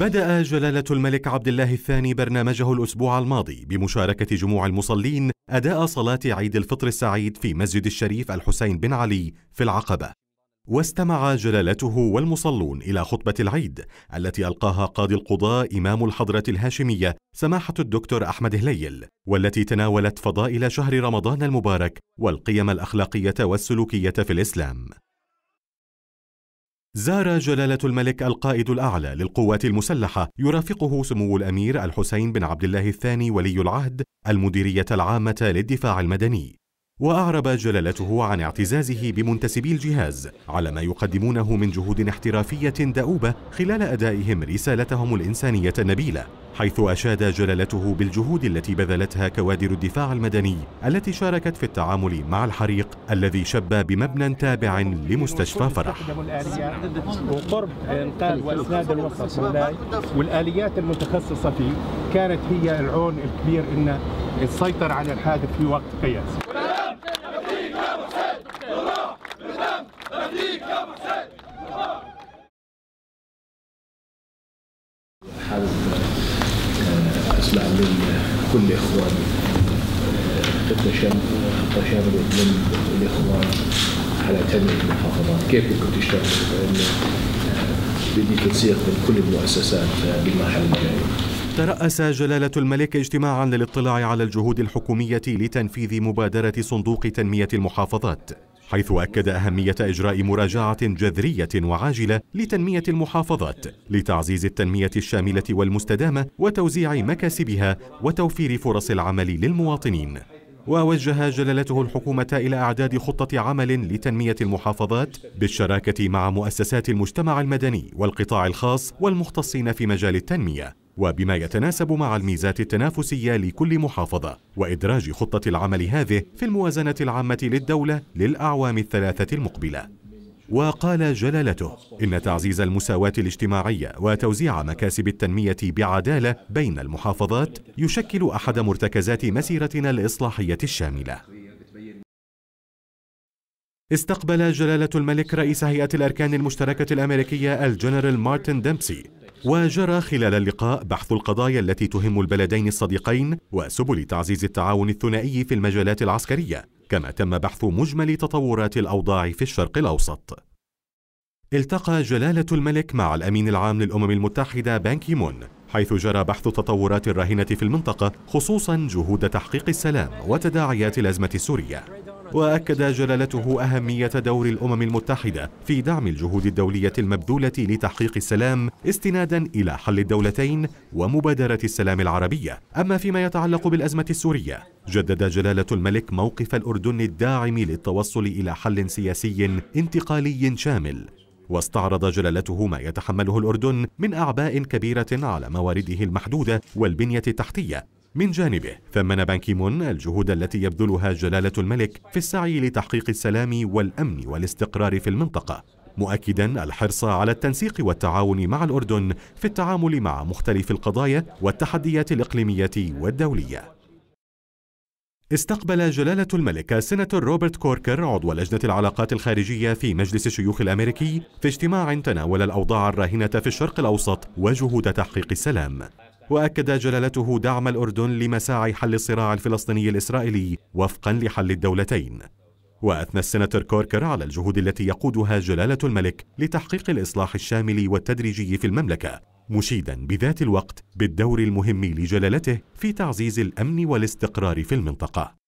بدأ جلالة الملك عبد الله الثاني برنامجه الأسبوع الماضي بمشاركة جموع المصلين أداء صلاة عيد الفطر السعيد في مسجد الشريف الحسين بن علي في العقبة. واستمع جلالته والمصلون إلى خطبة العيد التي ألقاها قاضي القضاء إمام الحضرة الهاشمية سماحة الدكتور أحمد هليل والتي تناولت فضائل شهر رمضان المبارك والقيم الأخلاقية والسلوكية في الإسلام. زار جلالة الملك القائد الأعلى للقوات المسلحة يرافقه سمو الأمير الحسين بن عبد الله الثاني ولي العهد المديرية العامة للدفاع المدني وأعرب جلالته عن اعتزازه بمنتسبي الجهاز على ما يقدمونه من جهود احترافية دؤوبة خلال أدائهم رسالتهم الإنسانية النبيلة حيث أشاد جلالته بالجهود التي بذلتها كوادر الدفاع المدني التي شاركت في التعامل مع الحريق الذي شب بمبنى تابع لمستشفى فرح وقرب إنقاذ وإسناد الوسط والآليات المتخصصة فيه كانت هي العون الكبير أن تسيطر على الحادث في وقت قياسي أسمع من كل إخواني آه، التشامل من الإخوان على تنميه المحافظات كيف ممكن تشتغل لأنه آه، بدي تنسيق من كل المؤسسات آه، بالمرحلة الجاية ترأس جلالة الملك اجتماعا للاطلاع على الجهود الحكومية لتنفيذ مبادرة صندوق تنمية المحافظات حيث أكد أهمية إجراء مراجعة جذرية وعاجلة لتنمية المحافظات لتعزيز التنمية الشاملة والمستدامة وتوزيع مكاسبها وتوفير فرص العمل للمواطنين ووجه جلالته الحكومة إلى أعداد خطة عمل لتنمية المحافظات بالشراكة مع مؤسسات المجتمع المدني والقطاع الخاص والمختصين في مجال التنمية وبما يتناسب مع الميزات التنافسية لكل محافظة وإدراج خطة العمل هذه في الموازنة العامة للدولة للأعوام الثلاثة المقبلة وقال جلالته إن تعزيز المساواة الاجتماعية وتوزيع مكاسب التنمية بعدالة بين المحافظات يشكل أحد مرتكزات مسيرتنا الإصلاحية الشاملة استقبل جلالة الملك رئيس هيئة الأركان المشتركة الأمريكية الجنرال مارتن ديمبسي وجرى خلال اللقاء بحث القضايا التي تهم البلدين الصديقين وسبل تعزيز التعاون الثنائي في المجالات العسكرية كما تم بحث مجمل تطورات الأوضاع في الشرق الأوسط التقى جلالة الملك مع الأمين العام للأمم المتحدة بانكي مون حيث جرى بحث التطورات الراهنة في المنطقة خصوصا جهود تحقيق السلام وتداعيات الأزمة السورية وأكد جلالته أهمية دور الأمم المتحدة في دعم الجهود الدولية المبذولة لتحقيق السلام استنادا إلى حل الدولتين ومبادرة السلام العربية أما فيما يتعلق بالأزمة السورية جدد جلالة الملك موقف الأردن الداعم للتوصل إلى حل سياسي انتقالي شامل واستعرض جلالته ما يتحمله الأردن من أعباء كبيرة على موارده المحدودة والبنية التحتية من جانبه ثمن بانكيمون الجهود التي يبذلها جلالة الملك في السعي لتحقيق السلام والأمن والاستقرار في المنطقة مؤكدا الحرص على التنسيق والتعاون مع الأردن في التعامل مع مختلف القضايا والتحديات الإقليمية والدولية استقبل جلالة الملك السناتور روبرت كوركر عضو لجنة العلاقات الخارجية في مجلس الشيوخ الأمريكي في اجتماع تناول الأوضاع الراهنة في الشرق الأوسط وجهود تحقيق السلام وأكد جلالته دعم الأردن لمساعي حل الصراع الفلسطيني الإسرائيلي وفقا لحل الدولتين وأثنى السناتور كوركر على الجهود التي يقودها جلالة الملك لتحقيق الإصلاح الشامل والتدريجي في المملكة مشيدا بذات الوقت بالدور المهم لجلالته في تعزيز الأمن والاستقرار في المنطقة